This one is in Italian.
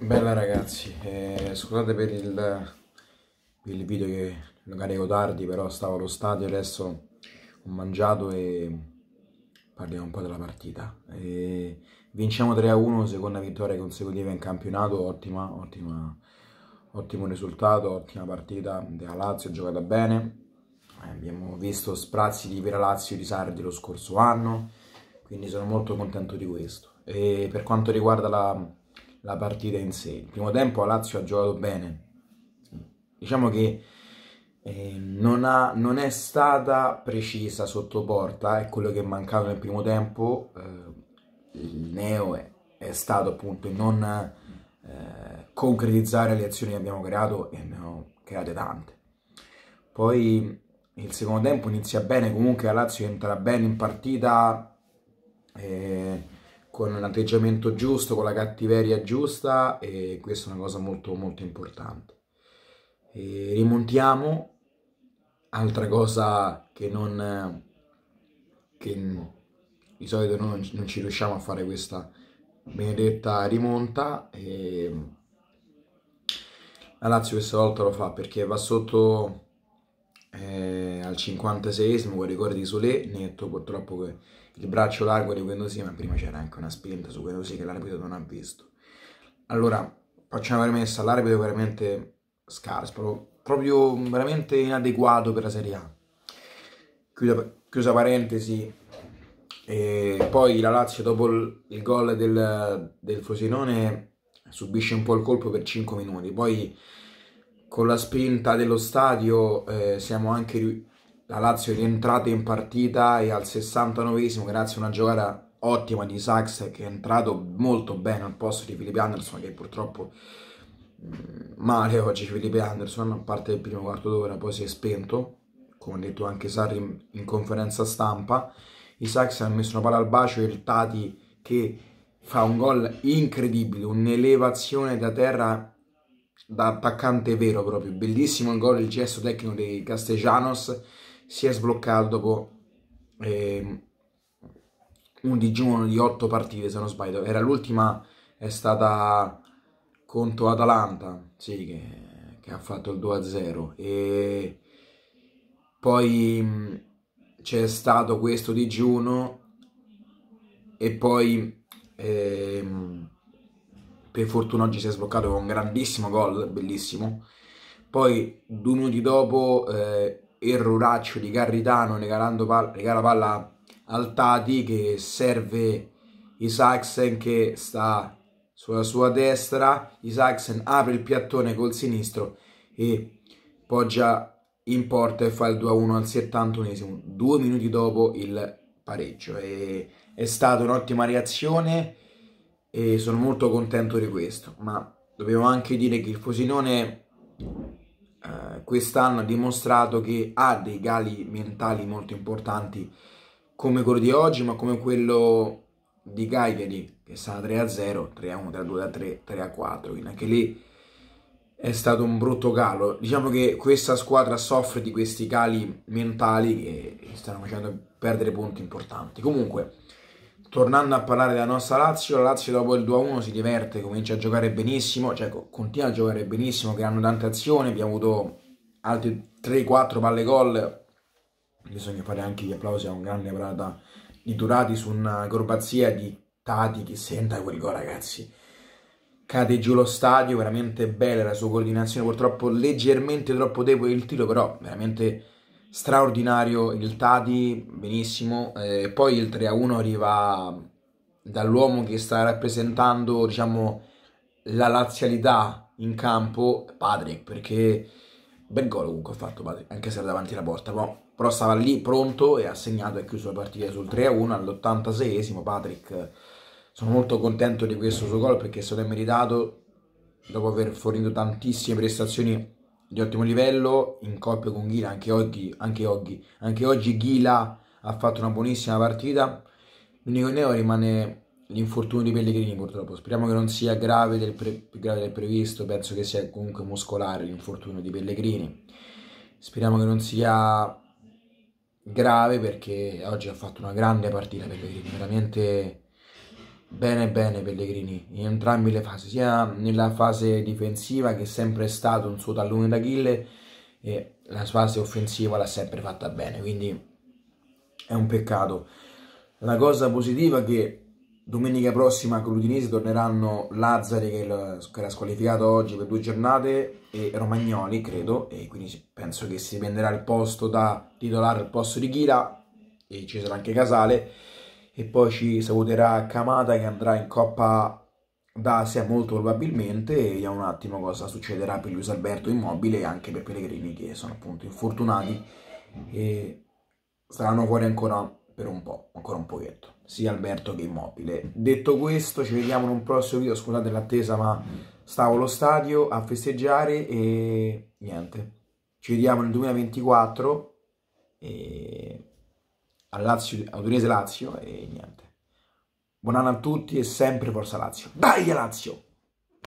Bella ragazzi, eh, scusate per il, il, video che lo carico tardi, però stavo allo stadio, adesso ho mangiato e parliamo un po' della partita. E vinciamo 3-1, seconda vittoria consecutiva in campionato, ottima, ottima, ottimo risultato, ottima partita della Lazio, giocata bene. Eh, abbiamo visto sprazzi di Vera Lazio di Sardi lo scorso anno, quindi sono molto contento di questo. E per quanto riguarda la la partita in sé. Il primo tempo la Lazio ha giocato bene, diciamo che eh, non, ha, non, è stata precisa sotto porta, è quello che è mancato nel primo tempo, eh, il neo è, è, stato appunto non eh, concretizzare le azioni che abbiamo creato e ne ho create tante. Poi il secondo tempo inizia bene, comunque la Lazio entra bene in partita, eh, con l'atteggiamento giusto, con la cattiveria giusta e questa è una cosa molto molto importante. E rimontiamo, altra cosa che non... che di solito non, non ci riusciamo a fare questa benedetta rimonta e la Lazio questa volta lo fa perché va sotto eh, al 56esimo con i ricordi di Solé netto purtroppo che il braccio largo di quello sì, ma prima c'era anche una spinta su quello sì che l'arbitro non ha visto. Allora, facciamo una premessa, l'arbitro è veramente scarso, proprio veramente inadeguato per la Serie A. Chiusa, chiusa parentesi, e poi la Lazio dopo il, gol del, del Frosinone subisce un po' il colpo per 5 minuti, poi con la spinta dello stadio eh, siamo anche la Lazio è rientrata in partita e al 69esimo, grazie a una giocata ottima di Sax che è entrato molto bene al posto di Filippo Anderson che purtroppo mm, male oggi Filippo Anderson, a parte il primo quarto d'ora, poi si è spento, come ha detto anche Sarri in conferenza stampa. I Sax hanno messo una palla al bacio e il Tati che fa un gol incredibile, un'elevazione da terra da attaccante vero proprio, bellissimo il gol, il gesto tecnico dei Castellanos si è sbloccato dopo eh, un digiuno di 8 partite, se non sbaglio. Era l'ultima, è stata contro Atalanta, sì, che, che ha fatto il 2-0. E poi mm, c'è stato questo digiuno e poi... Ehm, per fortuna oggi si è sbloccato con un grandissimo gol, bellissimo. Poi due minuti dopo eh, erroraccio di Carritano regalando palla, regala palla al Tati che serve Isaacsen che sta sulla sua destra, Isaacsen apre il piattone col sinistro e poggia in porta e fa il 2-1 al 71 due minuti dopo il pareggio. E è stata un'ottima reazione e sono molto contento di questo, ma dobbiamo anche dire che il Fosinone eh, quest'anno ha dimostrato che ha dei gali mentali molto importanti come quello di oggi, ma come quello di Cagliari, che sta 3 a 0, 3 a 1, 3 a 2, 3, 3 a 4, quindi anche lì è stato un brutto calo. Diciamo che questa squadra soffre di questi cali mentali che stanno facendo perdere punti importanti. Comunque, tornando a parlare della nostra Lazio, la Lazio dopo il 2-1 si diverte, comincia a giocare benissimo, cioè continua a giocare benissimo, creando tante azioni, abbiamo avuto altri 3-4 palle gol, bisogna fare anche gli applausi a un grande prata di Durati su una acrobazia di Tati che senta quel gol ragazzi. Cade giù lo stadio, veramente bella la sua coordinazione, purtroppo leggermente troppo debole il tiro, però veramente straordinario il Tadi, benissimo, eh, poi il 3-1 a arriva dall'uomo che sta rappresentando diciamo, la lazialità in campo, Patrick, perché bel gol comunque ha fatto Patrick, anche se era davanti alla porta, però, però stava lì pronto e ha segnato e chiuso la partita sul 3-1 a all'86esimo Patrick. Sono molto contento di questo suo gol perché è stato meritato dopo aver fornito tantissime prestazioni di ottimo livello in coppia con Ghila anche oggi, anche oggi, anche oggi Ghila ha fatto una buonissima partita l'unico neo rimane l'infortunio di Pellegrini purtroppo speriamo che non sia grave del, pre- grave del previsto penso che sia comunque muscolare l'infortunio di Pellegrini speriamo che non sia grave perché oggi ha fatto una grande partita Pellegrini veramente bene bene Pellegrini in entrambe le fasi, sia nella fase difensiva che è sempre stato un suo tallone d'Achille e la fase offensiva l'ha sempre fatta bene, quindi è un peccato. La cosa positiva è che domenica prossima con l'Udinese torneranno Lazzari che era squalificato oggi per due giornate e Romagnoli credo e quindi penso che si prenderà il posto da titolare al posto di Ghila e ci sarà anche Casale e poi ci saluterà Kamada che andrà in Coppa d'Asia molto probabilmente e vediamo un attimo cosa succederà per Luis Alberto Immobile e anche per Pellegrini che sono appunto infortunati e saranno fuori ancora per un po', ancora un pochetto, sia Alberto che Immobile. Detto questo ci vediamo in un prossimo video, scusate l'attesa ma stavo allo stadio a festeggiare e niente, ci vediamo nel 2024 e a Lazio, a Udinese Lazio e niente. Buon anno a tutti e sempre forza Lazio. Dai Lazio!